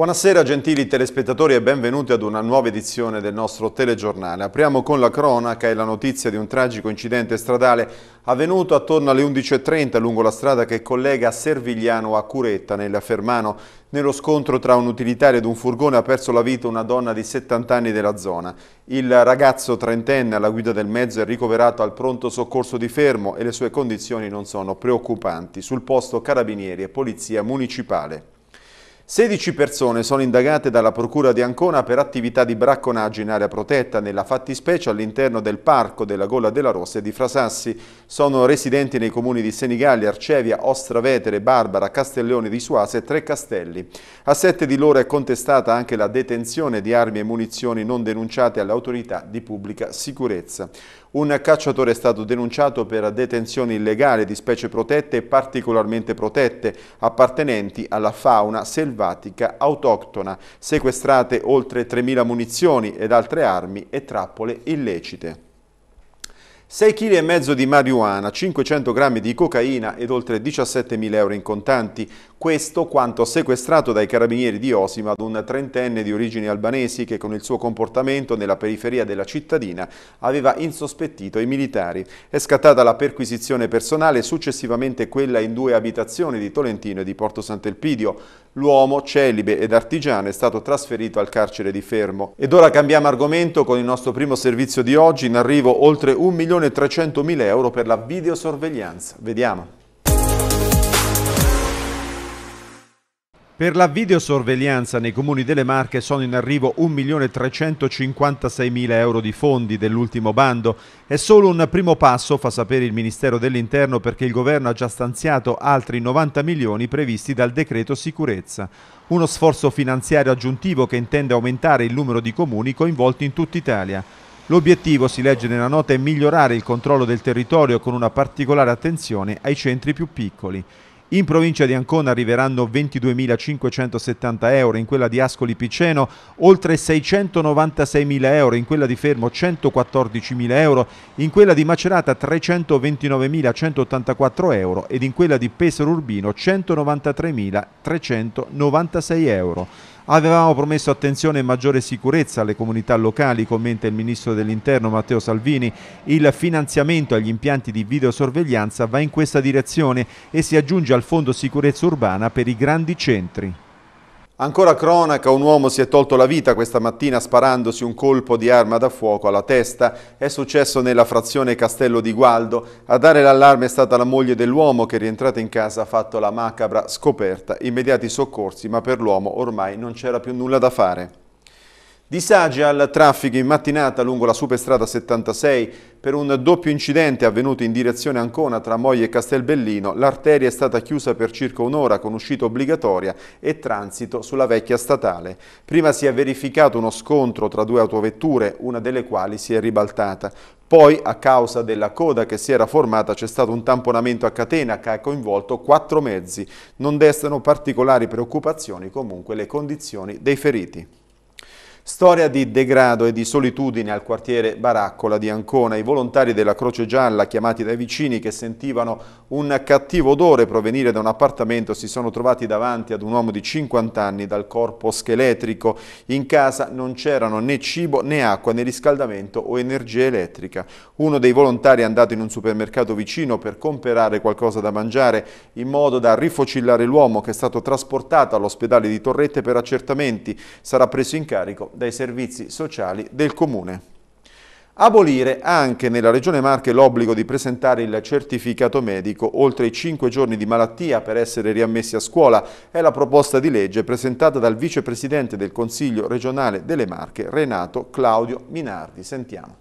Buonasera gentili telespettatori e benvenuti ad una nuova edizione del nostro telegiornale. Apriamo con la cronaca e la notizia di un tragico incidente stradale avvenuto attorno alle 11.30 lungo la strada che collega Servigliano a Curetta nella Fermano. Nello scontro tra un utilitario ed un furgone ha perso la vita una donna di 70 anni della zona. Il ragazzo trentenne alla guida del mezzo è ricoverato al pronto soccorso di Fermo e le sue condizioni non sono preoccupanti. Sul posto carabinieri e polizia municipale. 16 persone sono indagate dalla Procura di Ancona per attività di bracconaggio in area protetta, nella fattispecie all'interno del parco della Gola della Rossa e di Frasassi. Sono residenti nei comuni di Senigalli, Arcevia, Ostravetere, Barbara, Castellone di Suase e Tre Castelli. A sette di loro è contestata anche la detenzione di armi e munizioni non denunciate alle autorità di pubblica sicurezza. Un cacciatore è stato denunciato per detenzione illegale di specie protette e particolarmente protette, appartenenti alla fauna selvatica autoctona, sequestrate oltre 3.000 munizioni ed altre armi e trappole illecite. 6,5 kg di marijuana, 500 grammi di cocaina ed oltre 17.000 euro in contanti. Questo quanto sequestrato dai carabinieri di Osima ad un trentenne di origini albanesi che con il suo comportamento nella periferia della cittadina aveva insospettito i militari. È scattata la perquisizione personale e successivamente quella in due abitazioni di Tolentino e di Porto Sant'Elpidio. L'uomo, celibe ed artigiano, è stato trasferito al carcere di Fermo. Ed ora cambiamo argomento con il nostro primo servizio di oggi. In arrivo oltre 1.300.000 euro per la videosorveglianza. Vediamo. Per la videosorveglianza nei comuni delle Marche sono in arrivo 1.356.000 euro di fondi dell'ultimo bando. È solo un primo passo, fa sapere il Ministero dell'Interno, perché il Governo ha già stanziato altri 90 milioni previsti dal decreto sicurezza. Uno sforzo finanziario aggiuntivo che intende aumentare il numero di comuni coinvolti in tutta Italia. L'obiettivo, si legge nella nota, è migliorare il controllo del territorio con una particolare attenzione ai centri più piccoli. In provincia di Ancona arriveranno 22.570 euro, in quella di Ascoli Piceno oltre 696.000 euro, in quella di Fermo 114.000 euro, in quella di Macerata 329.184 euro ed in quella di Pesaro Urbino 193.396 euro. Avevamo promesso attenzione e maggiore sicurezza alle comunità locali, commenta il ministro dell'Interno Matteo Salvini. Il finanziamento agli impianti di videosorveglianza va in questa direzione e si aggiunge al Fondo Sicurezza Urbana per i grandi centri. Ancora cronaca, un uomo si è tolto la vita questa mattina sparandosi un colpo di arma da fuoco alla testa. È successo nella frazione Castello di Gualdo. A dare l'allarme è stata la moglie dell'uomo che rientrata in casa ha fatto la macabra scoperta. Immediati soccorsi, ma per l'uomo ormai non c'era più nulla da fare. Disagi al traffico in mattinata lungo la superstrada 76 per un doppio incidente avvenuto in direzione Ancona tra Moglie e Castelbellino. L'arteria è stata chiusa per circa un'ora con uscita obbligatoria e transito sulla vecchia statale. Prima si è verificato uno scontro tra due autovetture, una delle quali si è ribaltata. Poi, a causa della coda che si era formata, c'è stato un tamponamento a catena che ha coinvolto quattro mezzi. Non destano particolari preoccupazioni comunque le condizioni dei feriti. Storia di degrado e di solitudine al quartiere Baraccola di Ancona. I volontari della Croce Gialla, chiamati dai vicini che sentivano un cattivo odore provenire da un appartamento, si sono trovati davanti ad un uomo di 50 anni dal corpo scheletrico. In casa non c'erano né cibo né acqua né riscaldamento o energia elettrica. Uno dei volontari è andato in un supermercato vicino per comprare qualcosa da mangiare in modo da rifocillare l'uomo che è stato trasportato all'ospedale di Torrette per accertamenti. Sarà preso in carico dai servizi sociali del Comune. Abolire anche nella Regione Marche l'obbligo di presentare il certificato medico oltre i 5 giorni di malattia per essere riammessi a scuola è la proposta di legge presentata dal vicepresidente del Consiglio regionale delle Marche, Renato Claudio Minardi. Sentiamo.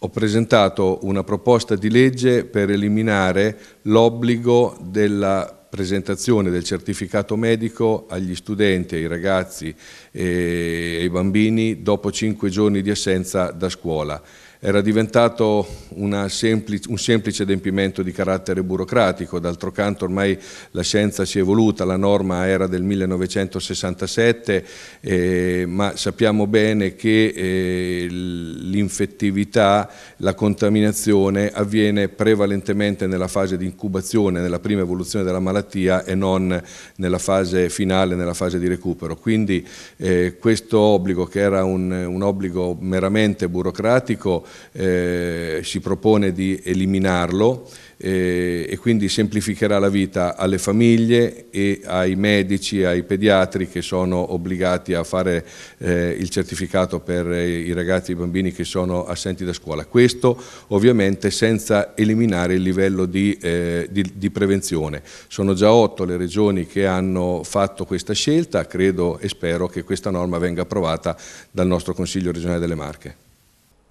Ho presentato una proposta di legge per eliminare l'obbligo della presentazione del certificato medico agli studenti, ai ragazzi e ai bambini dopo 5 giorni di assenza da scuola era diventato semplice, un semplice adempimento di carattere burocratico. D'altro canto ormai la scienza si è evoluta, la norma era del 1967, eh, ma sappiamo bene che eh, l'infettività, la contaminazione avviene prevalentemente nella fase di incubazione, nella prima evoluzione della malattia e non nella fase finale, nella fase di recupero. Quindi eh, questo obbligo, che era un, un obbligo meramente burocratico, eh, si propone di eliminarlo eh, e quindi semplificherà la vita alle famiglie e ai medici, ai pediatri che sono obbligati a fare eh, il certificato per i ragazzi e i bambini che sono assenti da scuola. Questo ovviamente senza eliminare il livello di, eh, di, di prevenzione. Sono già otto le regioni che hanno fatto questa scelta, credo e spero che questa norma venga approvata dal nostro Consiglio regionale delle Marche.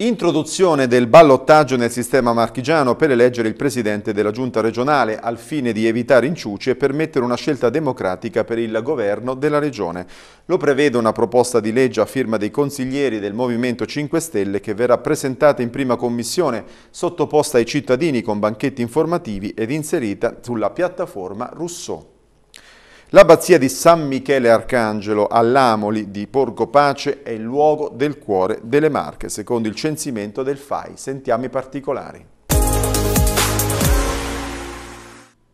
Introduzione del ballottaggio nel sistema marchigiano per eleggere il presidente della giunta regionale al fine di evitare inciuci e permettere una scelta democratica per il governo della regione. Lo prevede una proposta di legge a firma dei consiglieri del Movimento 5 Stelle che verrà presentata in prima commissione, sottoposta ai cittadini con banchetti informativi ed inserita sulla piattaforma Rousseau. L'abbazia di San Michele Arcangelo all'Amoli di Porgo Pace è il luogo del cuore delle Marche, secondo il censimento del FAI. Sentiamo i particolari.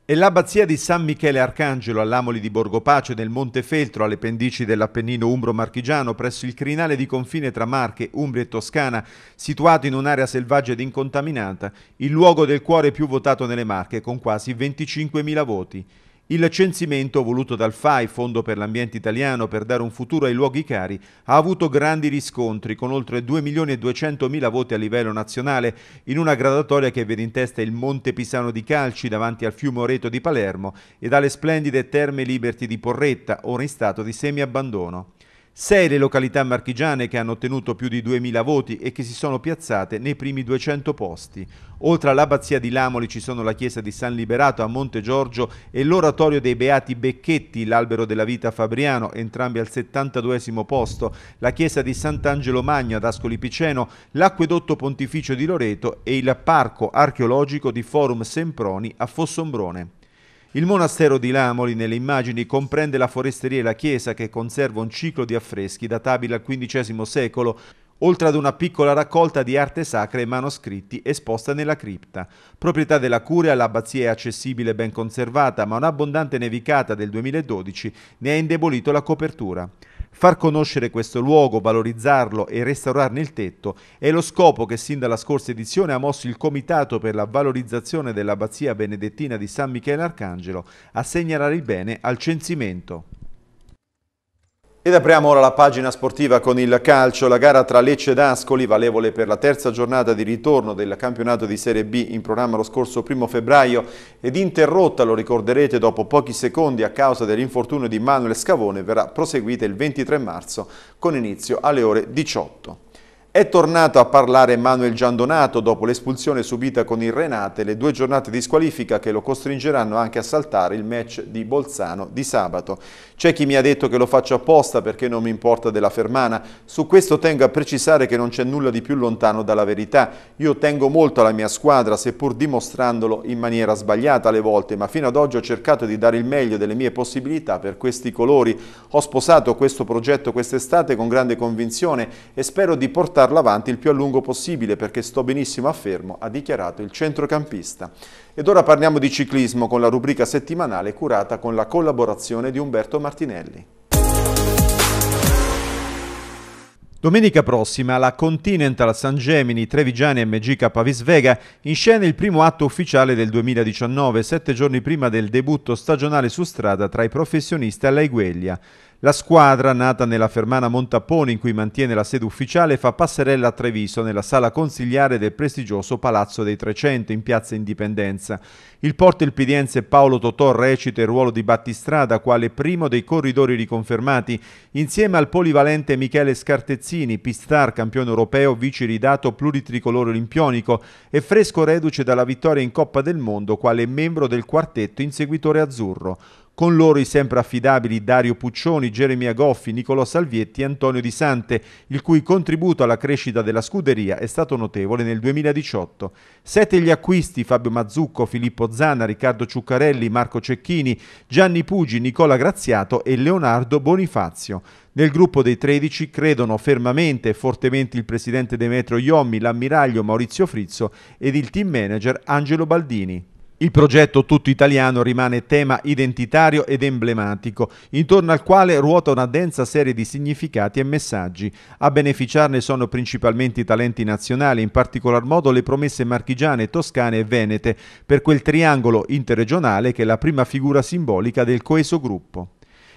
E l'abbazia di San Michele Arcangelo all'Amoli di Borgopace nel Monte Feltro alle pendici dell'Appennino Umbro-Marchigiano presso il crinale di confine tra Marche, Umbria e Toscana, situato in un'area selvaggia ed incontaminata, il luogo del cuore più votato nelle Marche con quasi 25.000 voti. Il censimento voluto dal FAI, Fondo per l'Ambiente Italiano, per dare un futuro ai luoghi cari, ha avuto grandi riscontri, con oltre 2 milioni e 200 mila voti a livello nazionale, in una gradatoria che vede in testa il Monte Pisano di Calci davanti al fiume Oreto di Palermo e dalle splendide Terme Liberty di Porretta, ora in stato di semiabbandono sei le località marchigiane che hanno ottenuto più di 2.000 voti e che si sono piazzate nei primi 200 posti. Oltre all'abbazia di Lamoli ci sono la chiesa di San Liberato a Monte Giorgio e l'oratorio dei Beati Becchetti, l'albero della vita Fabriano, entrambi al 72 posto, la chiesa di Sant'Angelo Magno ad Ascoli Piceno, l'acquedotto pontificio di Loreto e il parco archeologico di Forum Semproni a Fossombrone. Il monastero di Lamoli nelle immagini comprende la foresteria e la chiesa che conserva un ciclo di affreschi databili al XV secolo, oltre ad una piccola raccolta di arte sacra e manoscritti esposta nella cripta. Proprietà della Curia, l'abbazia è accessibile e ben conservata, ma un'abbondante nevicata del 2012 ne ha indebolito la copertura. Far conoscere questo luogo, valorizzarlo e restaurarne il tetto è lo scopo che sin dalla scorsa edizione ha mosso il Comitato per la valorizzazione dell'Abbazia Benedettina di San Michele Arcangelo a segnalare il bene al censimento. Ed apriamo ora la pagina sportiva con il calcio, la gara tra Lecce ed Ascoli, valevole per la terza giornata di ritorno del campionato di Serie B in programma lo scorso primo febbraio ed interrotta, lo ricorderete, dopo pochi secondi a causa dell'infortunio di Manuel Scavone, verrà proseguita il 23 marzo con inizio alle ore 18. È tornato a parlare Manuel Giandonato dopo l'espulsione subita con il Renate, le due giornate di squalifica che lo costringeranno anche a saltare il match di Bolzano di sabato. C'è chi mi ha detto che lo faccio apposta perché non mi importa della Fermana, su questo tengo a precisare che non c'è nulla di più lontano dalla verità. Io tengo molto alla mia squadra, seppur dimostrandolo in maniera sbagliata alle volte, ma fino ad oggi ho cercato di dare il meglio delle mie possibilità per questi colori. Ho sposato questo progetto quest'estate con grande convinzione e spero di portare portarla avanti il più a lungo possibile perché sto benissimo a fermo, ha dichiarato il centrocampista. Ed ora parliamo di ciclismo con la rubrica settimanale curata con la collaborazione di Umberto Martinelli. Domenica prossima la Continental San Gemini Trevigiani MG Capavis Vega in scena il primo atto ufficiale del 2019, sette giorni prima del debutto stagionale su strada tra i professionisti alla Igueglia. La squadra, nata nella Fermana Montappone in cui mantiene la sede ufficiale, fa passerella a Treviso nella sala consigliare del prestigioso Palazzo dei Trecento in piazza Indipendenza. Il porta il Paolo Totò recita il ruolo di battistrada quale primo dei corridori riconfermati, insieme al polivalente Michele Scartezzini, pistar campione europeo, vice ridato pluritricolore olimpionico e fresco reduce dalla vittoria in Coppa del Mondo quale membro del quartetto inseguitore azzurro con loro i sempre affidabili Dario Puccioni, Geremia Goffi, Nicolò Salvietti e Antonio Di Sante, il cui contributo alla crescita della scuderia è stato notevole nel 2018. Sette gli acquisti Fabio Mazzucco, Filippo Zana, Riccardo Ciuccarelli, Marco Cecchini, Gianni Pugi, Nicola Graziato e Leonardo Bonifazio. Nel gruppo dei 13 credono fermamente e fortemente il presidente Demetrio Iommi, l'ammiraglio Maurizio Frizzo ed il team manager Angelo Baldini. Il progetto tutto italiano rimane tema identitario ed emblematico, intorno al quale ruota una densa serie di significati e messaggi. A beneficiarne sono principalmente i talenti nazionali, in particolar modo le promesse marchigiane, toscane e venete, per quel triangolo interregionale che è la prima figura simbolica del coeso gruppo.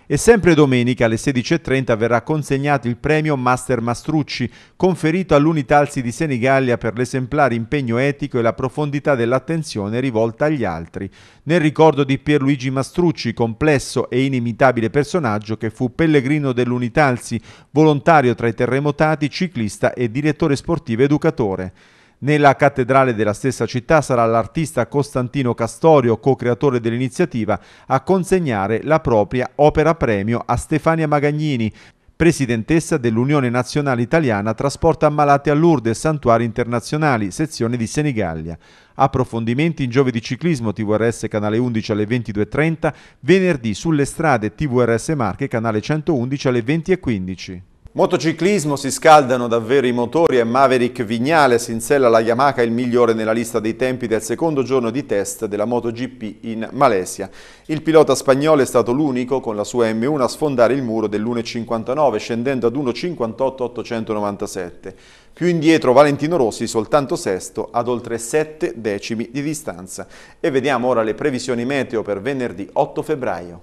E sempre domenica alle 16.30 verrà consegnato il premio Master Mastrucci, conferito all'Unitalsi di Senigallia per l'esemplare impegno etico e la profondità dell'attenzione rivolta agli altri, nel ricordo di Pierluigi Mastrucci, complesso e inimitabile personaggio che fu pellegrino dell'Unitalsi, volontario tra i terremotati, ciclista e direttore sportivo educatore. Nella cattedrale della stessa città sarà l'artista Costantino Castorio, co-creatore dell'iniziativa, a consegnare la propria opera premio a Stefania Magagnini, presidentessa dell'Unione Nazionale Italiana Trasporta Ammalati a Lourdes Santuari Internazionali, sezione di Senigallia. Approfondimenti in Giove di ciclismo TVRS canale 11 alle 22.30, venerdì sulle strade TVRS Marche canale 111 alle 20.15. Motociclismo si scaldano davvero i motori e Maverick Vignale si insella la Yamaha il migliore nella lista dei tempi del secondo giorno di test della MotoGP in Malesia. Il pilota spagnolo è stato l'unico con la sua M1 a sfondare il muro dell'1.59 scendendo ad 1.58.897. Più indietro Valentino Rossi soltanto sesto ad oltre 7 decimi di distanza. E vediamo ora le previsioni meteo per venerdì 8 febbraio.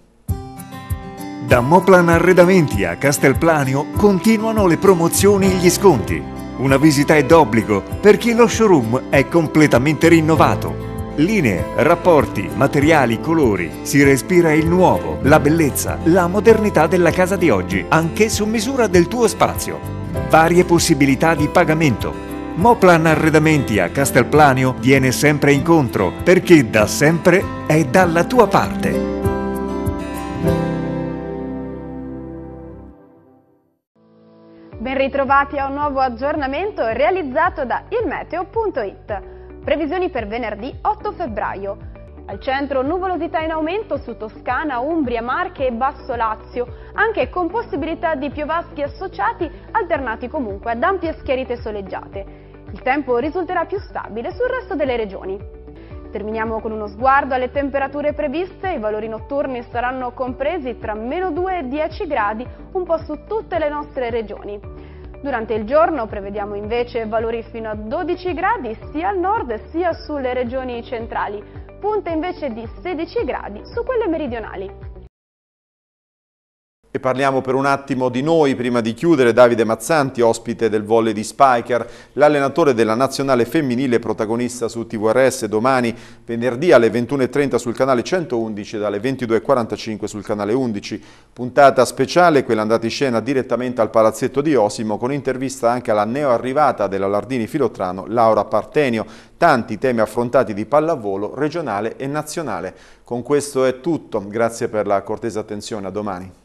Da Moplan Arredamenti a Castelplanio continuano le promozioni e gli sconti. Una visita è d'obbligo perché lo showroom è completamente rinnovato. Linee, rapporti, materiali, colori. Si respira il nuovo, la bellezza, la modernità della casa di oggi, anche su misura del tuo spazio. Varie possibilità di pagamento. Moplan Arredamenti a Castelplanio viene sempre incontro perché da sempre è dalla tua parte. ritrovati a un nuovo aggiornamento realizzato da ilmeteo.it. Previsioni per venerdì 8 febbraio. Al centro nuvolosità in aumento su Toscana, Umbria, Marche e Basso Lazio, anche con possibilità di piovaschi associati alternati comunque ad ampie schiarite soleggiate. Il tempo risulterà più stabile sul resto delle regioni. Terminiamo con uno sguardo alle temperature previste, i valori notturni saranno compresi tra meno 2 e 10 gradi un po' su tutte le nostre regioni. Durante il giorno prevediamo invece valori fino a 12 gradi sia al nord sia sulle regioni centrali, punte invece di 16 gradi su quelle meridionali. E parliamo per un attimo di noi, prima di chiudere, Davide Mazzanti, ospite del volley di Spiker, l'allenatore della nazionale femminile protagonista su TVRS domani, venerdì alle 21.30 sul canale 111 e dalle 22.45 sul canale 11. Puntata speciale, quella andata in scena direttamente al palazzetto di Osimo, con intervista anche alla neoarrivata della Lardini Filotrano, Laura Partenio. Tanti temi affrontati di pallavolo regionale e nazionale. Con questo è tutto, grazie per la cortesa attenzione, a domani.